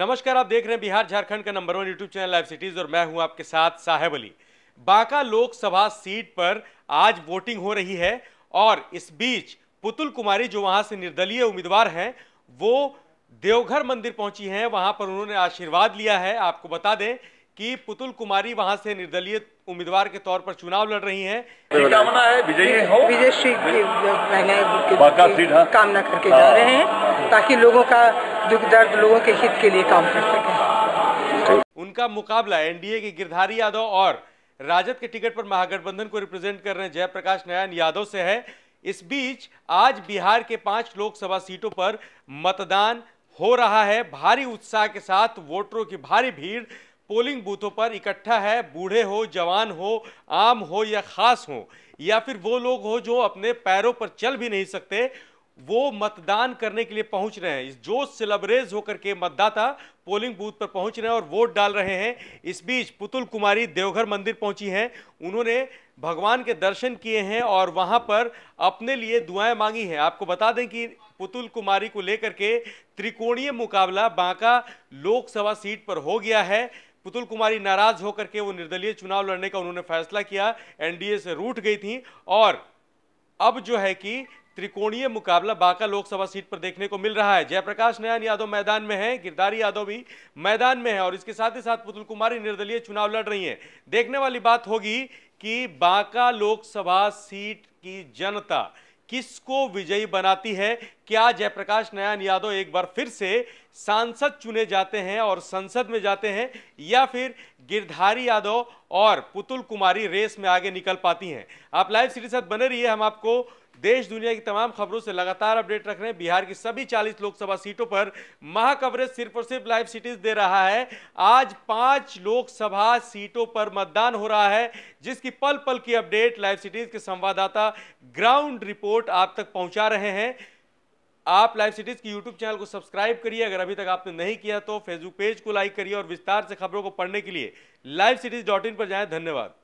नमस्कार आप देख रहे हैं बिहार झारखंड का number one YouTube channel Live Cities और मैं हूं आपके साथ साहेब अली बांका लोकसभा सीट पर आज वोटिंग हो रही है और इस बीच पुतुल कुमारी जो वहां से निर्दलीय उम्मीदवार हैं वो देवघर मंदिर पहुंची हैं वहां पर उन्होंने आशीर्वाद लिया है आपको बता दें कि पुतुल कुमारी वहां से निर्दलीय उम्मीदवार के तौर पर चुनाव लड़ रही है विजयी हो हाँ। कामना करके जा हाँ। रहे हैं ताकि लोगों का दुख दर्द लोगों के हित के लिए काम कर सके उनका मुकाबला एनडीए के गिरधारी यादव और राजद के टिकट पर महागठबंधन को रिप्रेजेंट कर रहे जयप्रकाश नारायण यादव से है इस बीच आज बिहार के पांच लोकसभा सीटों पर मतदान हो रहा है भारी उत्साह के साथ वोटरों की भारी भीड़ पोलिंग बूथों पर इकट्ठा है बूढ़े हो जवान हो आम हो या खास हो या फिर वो लोग हो जो अपने पैरों पर चल भी नहीं सकते वो मतदान करने के लिए पहुंच रहे हैं इस जोश से लबरेज होकर के मतदाता पोलिंग बूथ पर पहुंच रहे हैं और वोट डाल रहे हैं इस बीच पुतुल कुमारी देवघर मंदिर पहुंची हैं उन्होंने भगवान के दर्शन किए हैं और वहां पर अपने लिए दुआएं मांगी हैं आपको बता दें कि पुतुल कुमारी को लेकर के त्रिकोणीय मुकाबला बांका लोकसभा सीट पर हो गया है पुतुल कुमारी नाराज होकर के वो निर्दलीय चुनाव लड़ने का उन्होंने फैसला किया एनडीए से रूट गई थी और अब जो है कि त्रिकोणीय मुकाबला बांका लोकसभा सीट पर देखने को मिल रहा है जयप्रकाश नयन यादव मैदान में हैं गिरधारी यादव भी मैदान में है और इसके साथ ही साथ पुतुल कुमारी निर्दलीय चुनाव लड़ रही हैं देखने वाली बात होगी कि बांका लोकसभा सीट की जनता किसको विजयी बनाती है क्या जयप्रकाश नयान यादव एक बार फिर से सांसद चुने जाते हैं और संसद में जाते हैं या फिर गिरधारी यादव और पुतुल कुमारी रेस में आगे निकल पाती हैं आप लाइव सीरीज साथ बने रहिए हम आपको देश दुनिया की तमाम खबरों से लगातार अपडेट रख रहे हैं बिहार की सभी 40 लोकसभा सीटों पर महाकवरेज सिर्फ और सिर्फ लाइव सिटीज दे रहा है आज पांच लोकसभा सीटों पर मतदान हो रहा है जिसकी पल पल की अपडेट लाइव सिटीज के संवाददाता ग्राउंड रिपोर्ट आप तक पहुंचा रहे हैं आप लाइव सिटीज़ की यूट्यूब चैनल को सब्सक्राइब करिए अगर अभी तक आपने नहीं किया तो फेसबुक पेज को लाइक करिए और विस्तार से खबरों को पढ़ने के लिए लाइव सिटीज़ डॉट इन पर जाएँ धन्यवाद